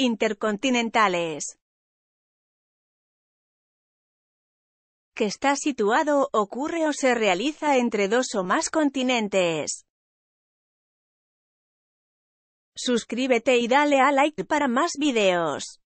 intercontinentales. que está situado, ocurre o se realiza entre dos o más continentes. Suscríbete y dale a like para más videos.